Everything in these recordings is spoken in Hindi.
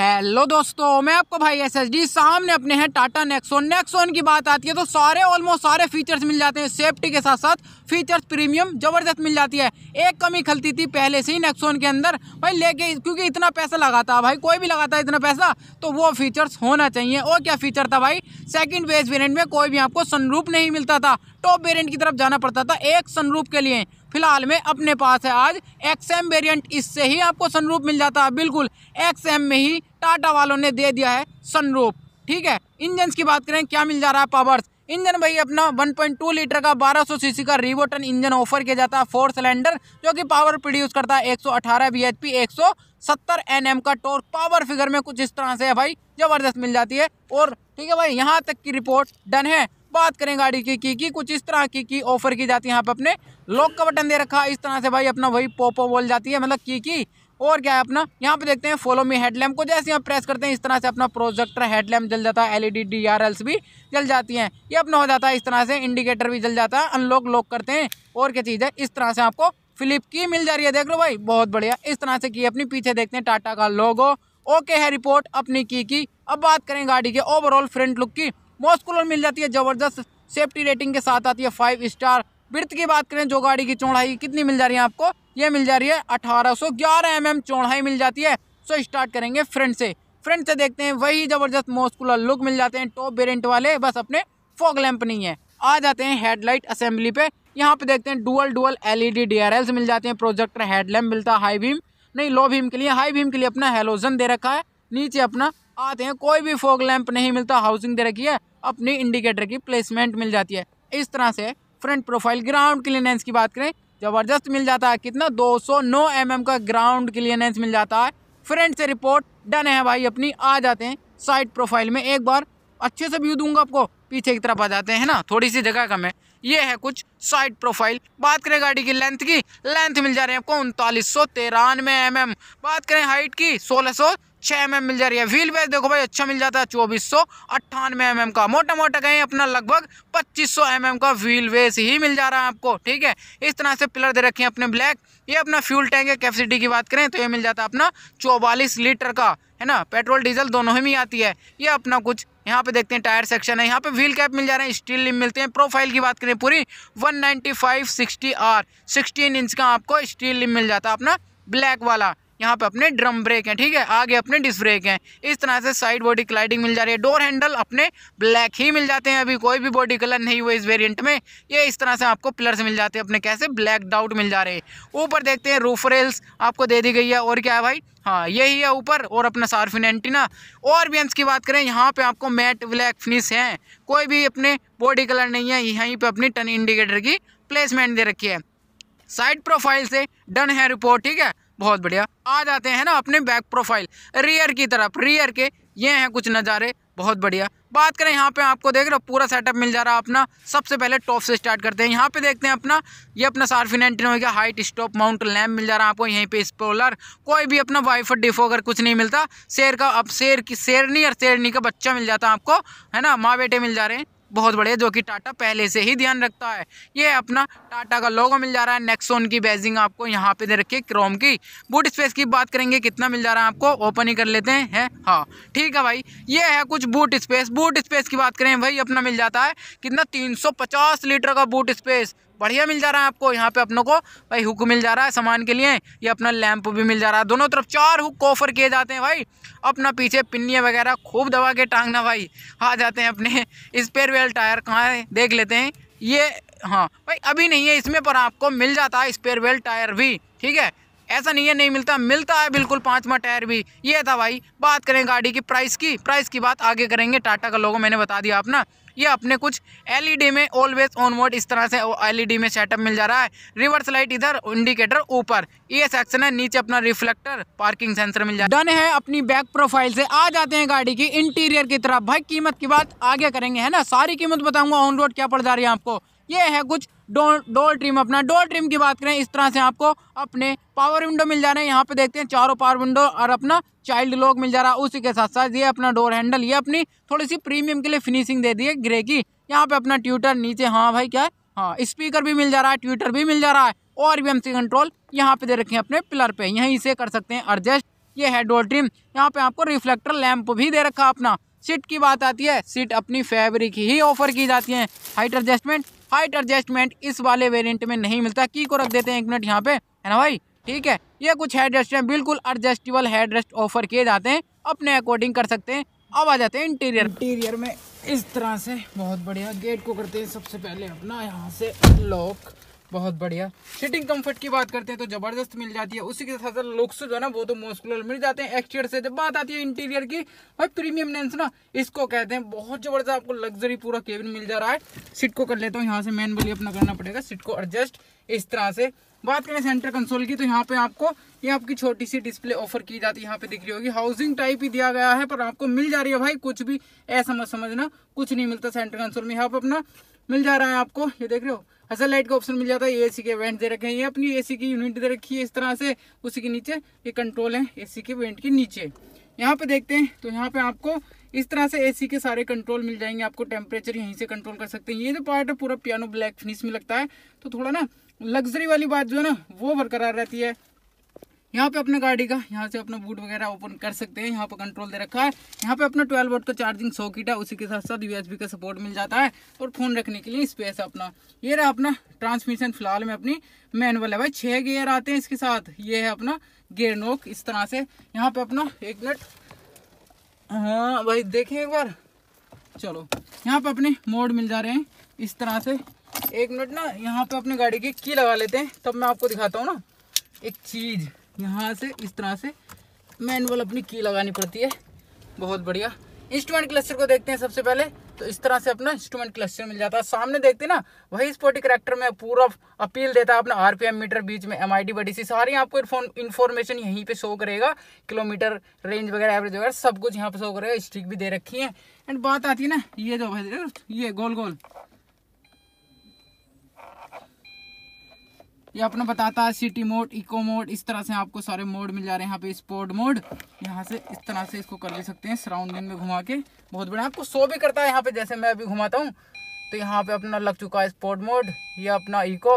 हेलो दोस्तों मैं आपको भाई एसएसडी सामने अपने हैं टाटा नेक्सोन नेक्सोन की बात आती है तो सारे ऑलमोस्ट सारे फीचर्स मिल जाते हैं सेफ्टी के साथ साथ फीचर्स प्रीमियम ज़बरदस्त मिल जाती है एक कमी खलती थी पहले से ही नेक्सोन के अंदर भाई लेके क्योंकि इतना पैसा लगाता भाई कोई भी लगाता है इतना पैसा तो वो फीचर्स होना चाहिए और क्या फीचर था भाई सेकेंड बेस वेरियंट में कोई भी आपको सनरूप नहीं मिलता था टॉप वेरियंट की तरफ जाना पड़ता था एक सनरूप के लिए फिलहाल में अपने पास है आज एक्स एम वेरियंट इससे ही आपको सनरूप मिल जाता है बिल्कुल एक्स एम में ही टाटा वालों ने दे दिया है सनरूप ठीक है इंजन की बात करें क्या मिल जा रहा है पावर्स इंजन भाई अपना 1.2 लीटर का 1200 सीसी का रिवोटन इंजन ऑफर किया जाता है फोर सिलेंडर जो कि पावर प्रोड्यूस करता है 118 बीएचपी 170 एनएम का टॉर्क पावर फिगर में कुछ इस तरह से है भाई ज़बरदस्त मिल जाती है और ठीक है भाई यहाँ तक की रिपोर्ट डन है बात करें गाड़ी की की की कुछ इस तरह की की ऑफर की जाती है यहाँ पर अपने लॉक का बटन दे रखा है इस तरह से भाई अपना वही पोपो बोल जाती है मतलब की की और क्या है अपना यहाँ पे देखते हैं फॉलो मी हेडलैम्प को जैसे यहाँ प्रेस करते हैं इस तरह से अपना प्रोजेक्टर हेडलैम्प जल जाता है एलईडी डीआरएल्स भी जल जाती हैं ये अपना हो जाता है इस तरह से इंडिकेटर भी जल जाता है अनलॉक लॉक करते हैं और क्या चीज़ है इस तरह से आपको फ्लिप की मिल जा रही है देख लो भाई बहुत बढ़िया इस तरह से की अपनी पीछे देखते हैं टाटा का लोगो ओके है रिपोर्ट अपनी की की अब बात करें गाड़ी के ओवरऑल फ्रंट लुक की मोस्ट कूलर मिल जाती है ज़बरदस्त सेफ्टी रेटिंग के साथ आती है फाइव स्टार वृत्त की बात करें जो गाड़ी की चौड़ाई कितनी मिल जा रही है आपको ये मिल जा रही है अठारह सौ ग्यारह एम mm एम चौड़ाई मिल जाती है सो स्टार्ट करेंगे फ्रंट से फ्रंट से देखते हैं वही ज़बरदस्त मोस्कुलर लुक मिल जाते हैं टॉप वेरियंट वाले बस अपने फॉग लैंप नहीं है आ जाते हैं हेडलाइट असेंबली पे यहाँ पे देखते हैं डुअल डुअल एलईडी डीआरएल्स मिल जाते हैं प्रोजेक्टर हेडलैम्प मिलता है हाई भीम नहीं लो भीम के लिए हाई भीम के लिए अपना हेलोजन दे रखा है नीचे अपना आते हैं कोई भी फॉग लैंप नहीं मिलता हाउसिंग दे रखी है अपनी इंडिकेटर की प्लेसमेंट मिल जाती है इस तरह से फ्रंट प्रोफाइल ग्राउंड क्लियरेंस की बात करें ज़बरदस्त मिल जाता है कितना 209 सौ mm का ग्राउंड क्लियरेंस मिल जाता है फ्रंट से रिपोर्ट डन है भाई अपनी आ जाते हैं साइड प्रोफाइल में एक बार अच्छे से व्यू दूंगा आपको पीछे की तरफ आ जाते हैं ना थोड़ी सी जगह कम है ये है कुछ साइड प्रोफाइल बात करें गाड़ी की लेंथ की लेंथ मिल जा रही है आपको उनतालीस सौ तिरानवे एम mm। बात करें हाइट की सोलह सौ छः एम मिल जा रही है व्हील बेस देखो भाई अच्छा मिल जाता है चौबीस सौ अट्ठानवे एम का मोटा मोटा कहीं अपना लगभग पच्चीस सौ एम का व्हील बेस ही मिल जा रहा है आपको ठीक है इस तरह से पिलर दे रखे हैं अपने ब्लैक ये अपना फ्यूल टैंक है कैपेसिटी की बात करें तो ये मिल जाता है अपना चौवालीस लीटर का है ना पेट्रोल डीजल दोनों ही में आती है ये अपना कुछ यहाँ पे देखते हैं टायर सेक्शन है यहाँ पे व्हील कैप मिल जा रहे हैं स्टील लिम मिलते हैं प्रोफाइल की बात करें पूरी 195 सिक्सटी आर सिक्सटीन इंच का आपको स्टील लिम मिल जाता है अपना ब्लैक वाला यहाँ पे अपने ड्रम ब्रेक हैं ठीक है आगे अपने डिस्क ब्रेक हैं इस तरह से साइड बॉडी क्लाइडिंग मिल जा रही है डोर हैंडल अपने ब्लैक ही मिल जाते हैं अभी कोई भी बॉडी कलर नहीं हुआ इस वेरियंट में ये इस तरह से आपको पिलर्स मिल जाते हैं अपने कैसे ब्लैक डाउट मिल जा रहे हैं ऊपर देखते हैं रूफ रेल्स आपको दे दी गई है और क्या है भाई हाँ यही है ऊपर और अपना सार्फिन एंटीना और भी की बात करें यहाँ पे आपको मैट ब्लैक फिनिश है कोई भी अपने बॉडी कलर नहीं है यहीं पे अपनी टन इंडिकेटर की प्लेसमेंट दे रखी है साइड प्रोफाइल से डन है रिपोर्ट ठीक है बहुत बढ़िया आ जाते हैं ना अपने बैक प्रोफाइल रियर की तरफ रियर के ये हैं कुछ नज़ारे बहुत बढ़िया बात करें यहाँ पे आपको देख रहे हो पूरा सेटअप मिल जा रहा है अपना सबसे पहले टॉप से स्टार्ट करते हैं यहाँ पे देखते हैं अपना ये अपना सार्फिन एंटीना हो गया हाइट स्टॉप माउंट लैम्प मिल जा रहा है आपको यहीं पे स्पोलर कोई भी अपना वाईफ डिफो अगर कुछ नहीं मिलता शेर का अब शेर की शेरनी और शेरनी का बच्चा मिल जाता है आपको है ना माँ बेटे मिल जा रहे हैं बहुत बढ़िया जो कि टाटा पहले से ही ध्यान रखता है ये अपना टाटा का लोगो मिल जा रहा है नेक्सोन की बेजिंग आपको यहाँ पे दे रखिए क्रोम की बूट स्पेस की बात करेंगे कितना मिल जा रहा है आपको ओपन ही कर लेते हैं है हाँ ठीक है भाई ये है कुछ बूट स्पेस बूट स्पेस की बात करें भाई अपना मिल जाता है कितना तीन लीटर का बूट स्पेस बढ़िया मिल जा रहा है आपको यहाँ पे अपनों को भाई हुक मिल जा रहा है सामान के लिए ये अपना लैंप भी मिल जा रहा है दोनों तरफ चार हुक ऑफर किए जाते हैं भाई अपना पीछे पिन्नियाँ वगैरह खूब दबा के टांगना भाई आ जाते हैं अपने स्पेयर वेल टायर कहाँ है देख लेते हैं ये हाँ भाई अभी नहीं है इसमें पर आपको मिल जाता है स्पेयर वेल टायर भी ठीक है ऐसा नहीं है नहीं मिलता मिलता है बिल्कुल पाँचवा टायर भी ये था भाई बात करें गाड़ी की प्राइस की प्राइस की बात आगे करेंगे टाटा का लोगों मैंने बता दिया आप ना ये अपने कुछ एलईडी e में ऑलवेज ऑन वोट इस तरह से एलईडी e में सेटअप मिल जा रहा है रिवर्स लाइट इधर इंडिकेटर ऊपर ये सेक्शन है नीचे अपना रिफ्लेक्टर पार्किंग सेंसर मिल जाए डन है अपनी बैक प्रोफाइल से आ जाते हैं गाड़ी की इंटीरियर की तरफ भाई कीमत की बात आगे करेंगे है ना सारी कीमत बताऊंगा ऑन रोड क्या पड़ जा रही है आपको ये है कुछ डो डोर ट्रिम अपना डोर ट्रिम की बात करें इस तरह से आपको अपने पावर विंडो मिल जा रहे हैं यहाँ पे देखते हैं चारों पावर विंडो और अपना चाइल्ड लॉक मिल जा रहा है उसी के साथ साथ ये अपना डोर हैंडल ये अपनी थोड़ी सी प्रीमियम के लिए फिनिशिंग दे दी है ग्रे की यहाँ पे अपना ट्यूटर नीचे हाँ भाई क्या है हाँ स्पीकर भी मिल जा रहा है ट्विटर भी मिल जा रहा है और भी एमसी कंट्रोल यहाँ पे दे रखे हैं अपने पिलर पे यहीं से कर सकते हैं एडजस्ट ये है डोल ट्रिम यहाँ पे आपको रिफ्लेक्टर लैम्प भी दे रखा अपना सीट की बात आती है सीट अपनी फैब्रिक ही ऑफर की जाती है हाइट एडजस्टमेंट हाइट एडजस्टमेंट इस वाले वेरियंट में नहीं मिलता की को रख देते हैं एक मिनट यहाँ पे है ना भाई ठीक है ये कुछ हेड रेस्ट हैं बिल्कुल एडजस्टेबल हेड रेस्ट ऑफर किए जाते हैं अपने अकॉर्डिंग कर सकते हैं अब आ जाते हैं इंटीरियर इंटीरियर में इस तरह से बहुत बढ़िया गेट को करते हैं सबसे पहले अपना यहाँ से लॉक बहुत बढ़िया सीटिंग कंफर्ट की बात करते हैं तो जबरदस्त मिल जाती है उसी के साथ साथ लुक्स जो है ना वो तो मोस्कुलर मिल जाते हैं एक्सटीरियर से जब बात आती है इंटीरियर की भाई प्रीमियम लेंस ना इसको कहते हैं बहुत जबरदस्त आपको लग्जरी पूरा केबिन मिल जा रहा है सीट को कर लेता हूँ यहाँ से मैन बोली अपना करना पड़ेगा सीट को एडजस्ट इस तरह से बात करें सेंटर कंसोल की तो यहाँ पे आपको ये आपकी छोटी सी डिस्प्ले ऑफर की जाती है यहाँ पे दिख रही होगी हाउसिंग टाइप ही दिया गया है पर आपको मिल जा रही है भाई कुछ भी ऐसा मत समझना कुछ नहीं मिलता सेंटर कंसोल में यहाँ पे अपना मिल जा रहा है आपको ये देख रहे हो असल लाइट का ऑप्शन मिल जाता है सी के वेंट दे रखे हैं ये अपनी सी की यूनिट दे रखी है इस तरह से उसी के नीचे ये कंट्रोल है सी के वेंट के नीचे यहाँ पे देखते हैं तो यहाँ पे आपको इस तरह से एसी के सारे कंट्रोल मिल जाएंगे आपको टेम्परेचर यहीं से कंट्रोल कर सकते हैं ये जो पार्ट है पूरा पियानो ब्लैक फिनिश में लगता है तो थोड़ा ना लग्जरी वाली बात जो है ना वो बरकरार रहती है यहाँ पे अपने गाड़ी का यहाँ से अपना बूट वगैरह ओपन कर सकते हैं यहाँ पे कंट्रोल दे रखा है यहाँ पे अपना 12 वोट का चार्जिंग सॉकेट है उसी के साथ साथ यूएसबी का सपोर्ट मिल जाता है और फोन रखने के लिए स्पेस है अपना ये रहा अपना ट्रांसमिशन फिलहाल में अपनी मैनुअल है भाई छः गेयर आते हैं इसके साथ ये है अपना गेयर नोक इस तरह से यहाँ पे अपना एक मिनट हाँ भाई देखिए एक बार चलो यहाँ पे अपने मोड मिल जा रहे हैं इस तरह से एक मिनट ना यहाँ पे अपने गाड़ी की की लगा लेते हैं तब मैं आपको दिखाता हूँ ना एक चीज़ यहाँ से इस तरह से मैनुअल अपनी की लगानी पड़ती है बहुत बढ़िया इंस्ट्रूमेंट क्लस्टर को देखते हैं सबसे पहले तो इस तरह से अपना इंस्ट्रूमेंट क्लस्टर मिल जाता है सामने देखते ना वही स्पोर्टी करेक्टर में पूरा अपील देता है अपना आरपीएम मीटर बीच में एम आई डी सी सारी आपको इन्फॉर्मेशन यहीं पे शो करेगा किलोमीटर रेंज वगैरह एवरेज वगैरह सब कुछ यहाँ पे शो करेगा स्टिक भी दे रखी है एंड बात आती है ना ये जो है ये गोल गोल ये अपना बताता है सिटी मोड इको मोड इस तरह से आपको सारे मोड मिल जा रहे हैं यहाँ पे स्पोर्ट मोड यहाँ से इस तरह से इसको कर ले सकते हैं सराउंडिंग में घुमा के बहुत बढ़िया आपको शो भी करता है यहाँ पे जैसे मैं अभी घुमाता हूँ तो यहाँ पे अपना लग चुका है स्पोर्ट मोड ये अपना इको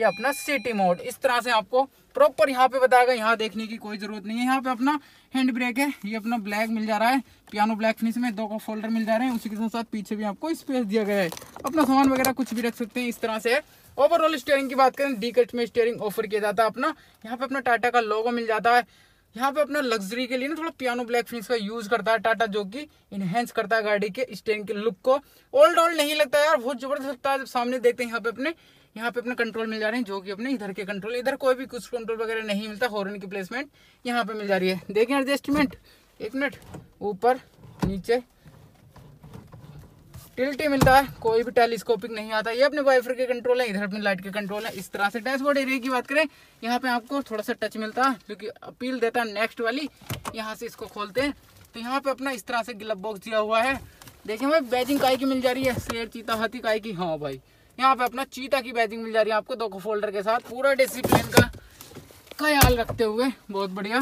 ये अपना सिटी मोड इस तरह से आपको प्रॉपर यहाँ पे बताएगा यहाँ देखने की कोई ज़रूरत नहीं है यहाँ पे अपना हैंड ब्रेक है ये अपना ब्लैक मिल जा रहा है पियानो ब्लैक फिनिश में दो फोल्डर मिल जा रहे हैं उसी के साथ पीछे भी आपको स्पेस दिया गया है अपना सामान वगैरह कुछ भी रख सकते हैं इस तरह से ओवरऑल स्टेयरिंग की बात करें डी कट में स्टेयरिंग ऑफर किया जाता है अपना यहाँ पे अपना टाटा का लोगो मिल जाता है यहाँ पे अपना लग्जरी के लिए ना थोड़ा पियानो ब्लैक फिनिश का यूज करता है टाटा जो कि इनहेंस करता है गाड़ी के स्टेयरिंग के लुक को ओल्ड ओल्ड नहीं लगता यार बहुत जबरदस्त लगता है जब सामने देखते हैं यहाँ पे अपने यहाँ पे अपने कंट्रोल मिल जा रहे हैं जो कि अपने इधर के कंट्रोल इधर कोई भी कुछ कंट्रोल वगैरह नहीं मिलता हॉर्न की प्लेसमेंट यहाँ पे मिल जा रही है देखें एडजस्टमेंट एक मिनट ऊपर नीचे टिल्टी मिलता है कोई भी टेलीस्कोपिक नहीं आता ये अपने वाइफर के कंट्रोल है इधर अपने लाइट के कंट्रोल है इस तरह से डैशबोर्ड एरिया की बात करें यहाँ पे आपको थोड़ा सा टच मिलता है क्योंकि अपील देता है नेक्स्ट वाली यहाँ से इसको खोलते हैं तो यहाँ पे अपना इस तरह से ग्लब बॉक्स दिया हुआ है देखिए भाई बैजिंग काय की मिल जा रही है शेर चीता हाथी काय की हाँ भाई यहाँ पे अपना चीता की बैचिंग मिल जा रही है आपको दो फोल्डर के साथ पूरा डिसिप्लिन का ख्याल रखते हुए बहुत बढ़िया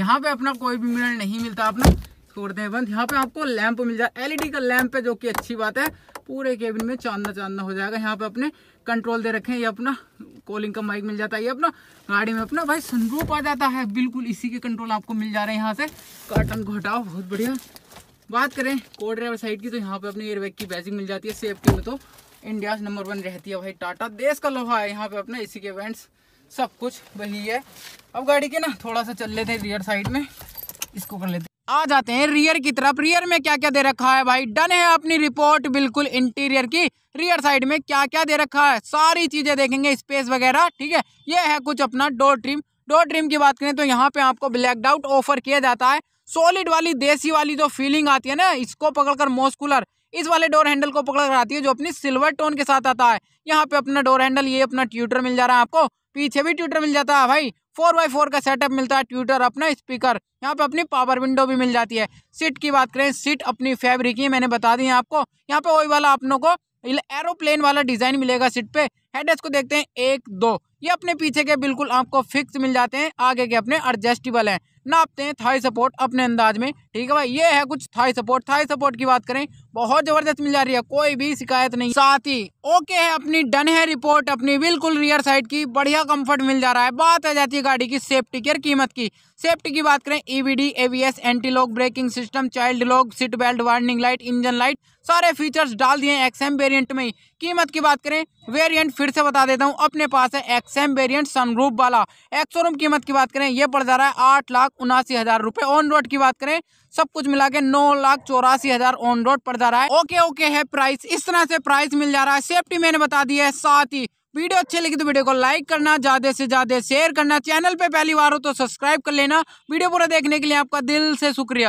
यहाँ पे अपना कोई भी मिरर नहीं मिलता अपना छोड़ते हैं बंद यहाँ पे आपको लैंप मिल जाए एलईडी का लैंप है जो कि अच्छी बात है पूरे केबिन में चांदना चांदना हो जाएगा यहाँ पे अपने कंट्रोल दे रखे हैं ये अपना कॉलिंग का माइक मिल जाता है ये अपना गाड़ी में अपना भाई सनरूप आ जाता है बिल्कुल इसी के कंट्रोल आपको मिल जा रहे हैं यहाँ से कार्टन को हटाओ बहुत बढ़िया बात करें को ड्राइवर साइड की तो यहाँ पे अपने एयरबैग की बैजिंग मिल जाती है सेफ्टी में तो इंडिया नंबर वन रहती है भाई टाटा देश का लोहा है यहाँ पे अपना इसी के इवेंट्स सब कुछ वही है अब गाड़ी के ना थोड़ा सा चल लेते हैं रियर साइड में इसको कर लेते आ जाते हैं रियर की तरफ रियर में क्या क्या दे रखा है भाई डन है अपनी रिपोर्ट बिल्कुल इंटीरियर की रियर साइड में क्या क्या दे रखा है सारी चीज़ें देखेंगे स्पेस वगैरह ठीक है ये है कुछ अपना डोर ट्रिम डोर ट्रिम की बात करें तो यहाँ पे आपको ब्लैक डाउट ऑफर किया जाता है सॉलिड वाली देसी वाली जो फीलिंग आती है ना इसको पकड़कर मोस्कुलर इस वाले डोर हैंडल को पकड़ कर आती है जो अपनी सिल्वर टोन के साथ आता है यहाँ पे अपना डोर हैंडल ये अपना ट्यूटर मिल जा रहा है आपको पीछे भी ट्यूटर मिल जाता है भाई फोर बाई फोर का सेटअप मिलता है ट्यूटर अपना स्पीकर यहाँ पे अपनी पावर विंडो भी मिल जाती है सीट की बात करें सीट अपनी फैब्रिक ही मैंने बता दी है आपको यहाँ पे वही वाला अपनों को एरोप्लेन वाला डिज़ाइन मिलेगा सीट पे हेडेस को देखते हैं एक दो ये अपने पीछे के बिल्कुल आपको फिक्स मिल जाते हैं आगे के अपने एडजस्टेबल हैं नापते हैं थाई सपोर्ट अपने अंदाज में ठीक है भाई ये है कुछ थाई सपोर्ट थाई सपोर्ट की बात करें बहुत जबरदस्त मिल जा रही है कोई भी शिकायत नहीं साथ ही ओके है अपनी डन है रिपोर्ट अपनी बिल्कुल रियर साइड की बढ़िया कंफर्ट मिल जा रहा है बात आ जाती है गाड़ी की सेफ्टी की कीमत की सेफ्टी की बात करें EBD ABS anti lock braking system child lock seat belt warning light engine light सारे फीचर्स डाल दिए एक्सएम वेरियंट में कीमत की बात करें वेरिएंट फिर से बता देता हूँ अपने पास है एक्सएम वेरिएंट सनरूप वाला एक्सोरूम कीमत की बात करें ये पड़ जा रहा है आठ लाख उनासी हज़ार रुपए ऑन रोड की बात करें सब कुछ मिला के नौ लाख चौरासी हज़ार ऑन रोड पड़ जा रहा है ओके ओके है प्राइस इस तरह से प्राइस मिल जा रहा है सेफ्टी मैंने बता दी है साथ ही वीडियो अच्छी लगी तो वीडियो को लाइक करना ज़्यादा से ज़्यादा शेयर करना चैनल पे पहली बार हो तो सब्सक्राइब कर लेना वीडियो पूरा देखने के लिए आपका दिल से शुक्रिया